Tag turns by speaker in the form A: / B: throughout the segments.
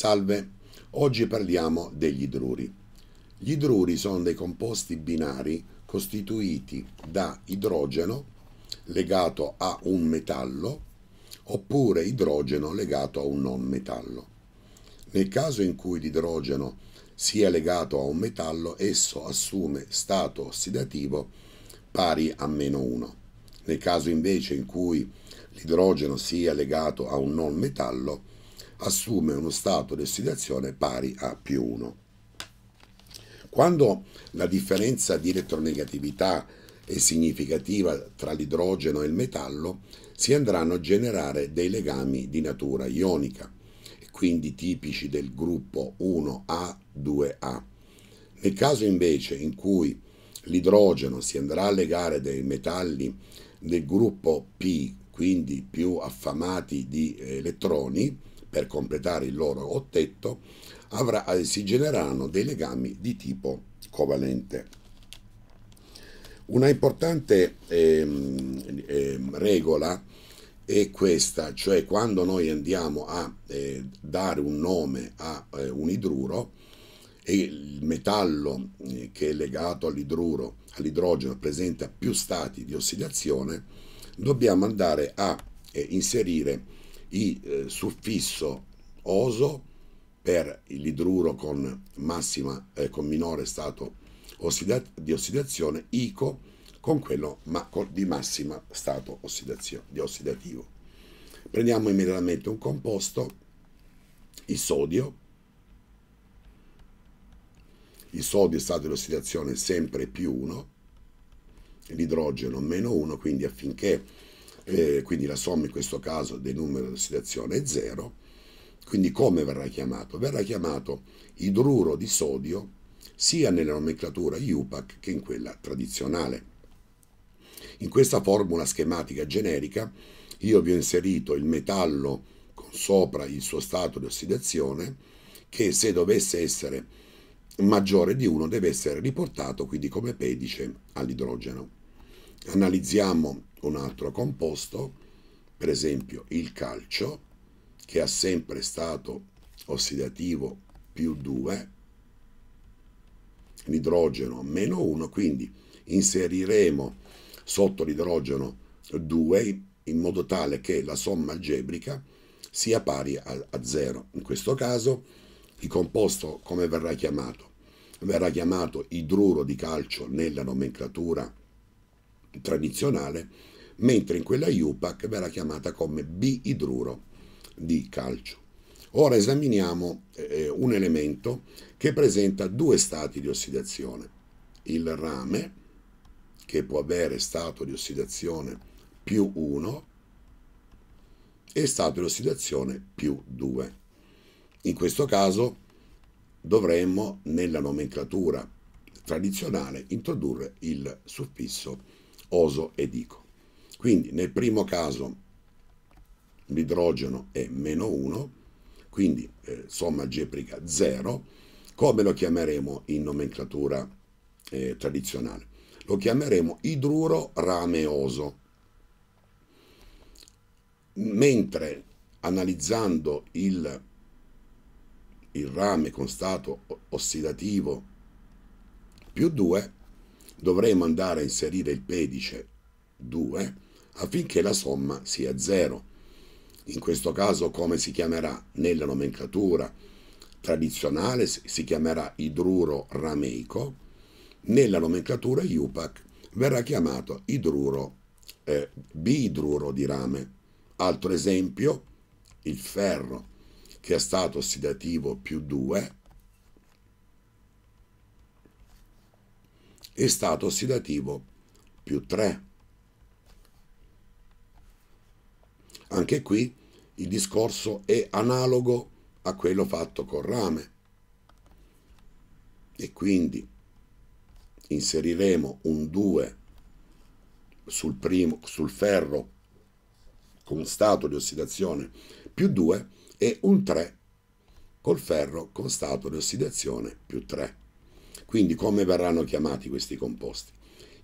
A: Salve, oggi parliamo degli idruri. Gli idruri sono dei composti binari costituiti da idrogeno legato a un metallo oppure idrogeno legato a un non metallo. Nel caso in cui l'idrogeno sia legato a un metallo, esso assume stato ossidativo pari a meno 1. Nel caso invece in cui l'idrogeno sia legato a un non metallo, assume uno stato di ossidazione pari a più 1. Quando la differenza di elettronegatività è significativa tra l'idrogeno e il metallo, si andranno a generare dei legami di natura ionica, quindi tipici del gruppo 1A2A. Nel caso invece in cui l'idrogeno si andrà a legare dei metalli del gruppo P, quindi più affamati di eh, elettroni, per completare il loro ottetto, avrà, eh, si genereranno dei legami di tipo covalente. Una importante ehm, ehm, regola è questa, cioè quando noi andiamo a eh, dare un nome a eh, un idruro, e il metallo eh, che è legato all'idruro, all'idrogeno, presenta più stati di ossidazione, dobbiamo andare a eh, inserire i eh, suffisso oso per l'idruro con, massima, eh, con minore stato ossida di ossidazione, ico con quello ma con, di massima stato di ossidativo. Prendiamo immediatamente un composto, il sodio, il sodio è stato di ossidazione sempre più 1, l'idrogeno meno 1, quindi affinché eh, quindi la somma in questo caso del numero di ossidazione è 0, quindi come verrà chiamato? Verrà chiamato idruro di sodio sia nella nomenclatura IUPAC che in quella tradizionale. In questa formula schematica generica io vi ho inserito il metallo con sopra il suo stato di ossidazione che se dovesse essere maggiore di 1 deve essere riportato quindi come pedice all'idrogeno. Analizziamo un altro composto, per esempio il calcio, che ha sempre stato ossidativo più 2, l'idrogeno meno 1, quindi inseriremo sotto l'idrogeno 2 in modo tale che la somma algebrica sia pari a 0. In questo caso il composto come verrà chiamato? Verrà chiamato idruro di calcio nella nomenclatura tradizionale, mentre in quella IUPAC verrà chiamata come B-idruro di calcio. Ora esaminiamo eh, un elemento che presenta due stati di ossidazione. Il rame, che può avere stato di ossidazione più 1, e stato di ossidazione più 2. In questo caso dovremmo nella nomenclatura tradizionale introdurre il suffisso oso e dico. Quindi nel primo caso l'idrogeno è meno 1, quindi eh, somma algebrica 0, come lo chiameremo in nomenclatura eh, tradizionale? Lo chiameremo idruro rameoso, mentre analizzando il, il rame con stato ossidativo più 2 dovremo andare a inserire il pedice 2 affinché la somma sia 0. In questo caso come si chiamerà nella nomenclatura tradizionale si chiamerà idruro rameico, nella nomenclatura IUPAC verrà chiamato idruro, eh, biidruro di rame. Altro esempio, il ferro che è stato ossidativo più 2 e stato ossidativo più 3. Anche qui il discorso è analogo a quello fatto con rame. E quindi inseriremo un 2 sul, primo, sul ferro con stato di ossidazione più 2 e un 3 col ferro con stato di ossidazione più 3. Quindi come verranno chiamati questi composti?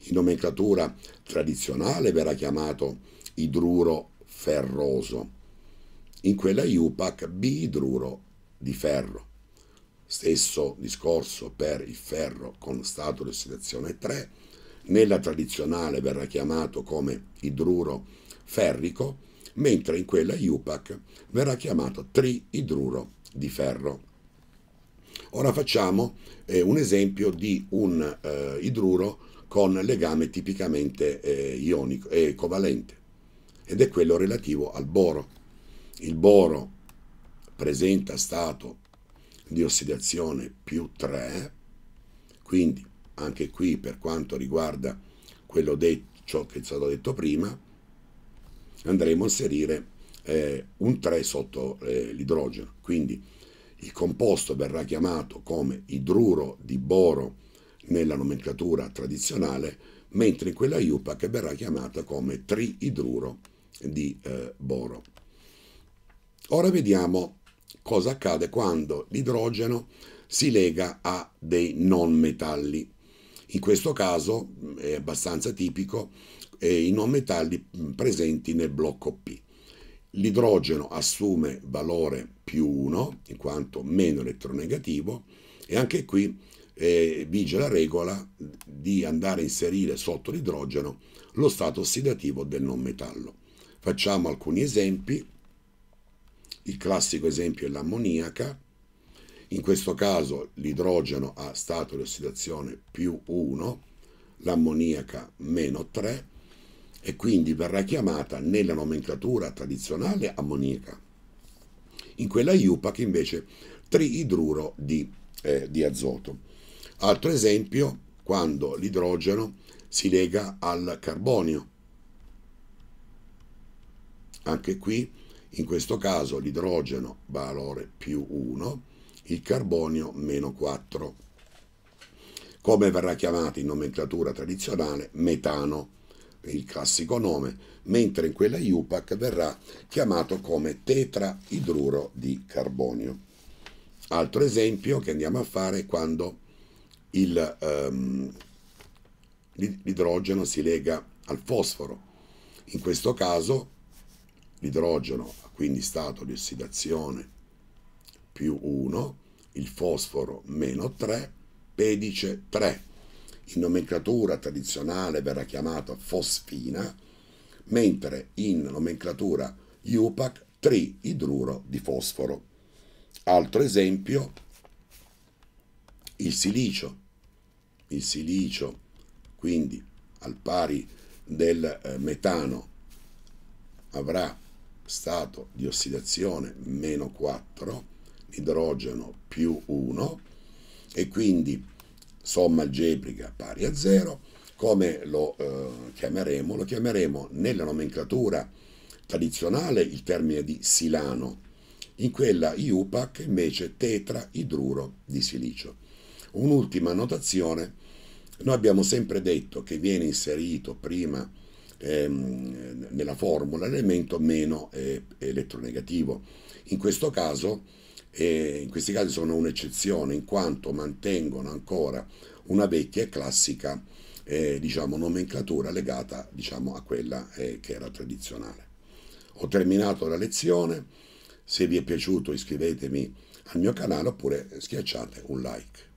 A: In nomenclatura tradizionale verrà chiamato idruro ferroso, in quella IUPAC biidruro di ferro. Stesso discorso per il ferro con stato di ossidazione 3, nella tradizionale verrà chiamato come idruro ferrico, mentre in quella IUPAC verrà chiamato triidruro di ferro. Ora facciamo eh, un esempio di un eh, idruro con legame tipicamente eh, ionico e eh, covalente ed è quello relativo al boro. Il boro presenta stato di ossidazione più 3, quindi anche qui per quanto riguarda quello detto, ciò che è stato detto prima, andremo a inserire eh, un 3 sotto eh, l'idrogeno, quindi il composto verrà chiamato come idruro di boro nella nomenclatura tradizionale, mentre in quella IUPAC verrà chiamata come triidruro di eh, boro. Ora vediamo cosa accade quando l'idrogeno si lega a dei non metalli. In questo caso mm, è abbastanza tipico eh, i non metalli mm, presenti nel blocco P l'idrogeno assume valore più 1 in quanto meno elettronegativo e anche qui eh, vige la regola di andare a inserire sotto l'idrogeno lo stato ossidativo del non metallo. Facciamo alcuni esempi, il classico esempio è l'ammoniaca, in questo caso l'idrogeno ha stato di ossidazione più 1, l'ammoniaca meno 3, e quindi verrà chiamata nella nomenclatura tradizionale ammoniaca. In quella IUPAC invece triidruro di, eh, di azoto. Altro esempio, quando l'idrogeno si lega al carbonio. Anche qui, in questo caso, l'idrogeno valore più 1, il carbonio meno 4. Come verrà chiamato in nomenclatura tradizionale, metano il classico nome, mentre in quella IUPAC verrà chiamato come tetraidruro di carbonio. Altro esempio che andiamo a fare è quando il, um, l'idrogeno si lega al fosforo. In questo caso l'idrogeno ha quindi stato di ossidazione più 1, il fosforo meno 3, pedice 3 in nomenclatura tradizionale verrà chiamato fosfina, mentre in nomenclatura IUPAC triidruro di fosforo. Altro esempio, il silicio. Il silicio, quindi al pari del eh, metano, avrà stato di ossidazione meno 4, idrogeno più 1 e quindi somma algebrica pari a 0, come lo eh, chiameremo? Lo chiameremo nella nomenclatura tradizionale il termine di silano, in quella IUPAC invece tetraidruro di silicio. Un'ultima notazione, noi abbiamo sempre detto che viene inserito prima ehm, nella formula l'elemento meno eh, elettronegativo, in questo caso e in questi casi sono un'eccezione in quanto mantengono ancora una vecchia e classica eh, diciamo, nomenclatura legata diciamo, a quella eh, che era tradizionale. Ho terminato la lezione, se vi è piaciuto iscrivetevi al mio canale oppure schiacciate un like.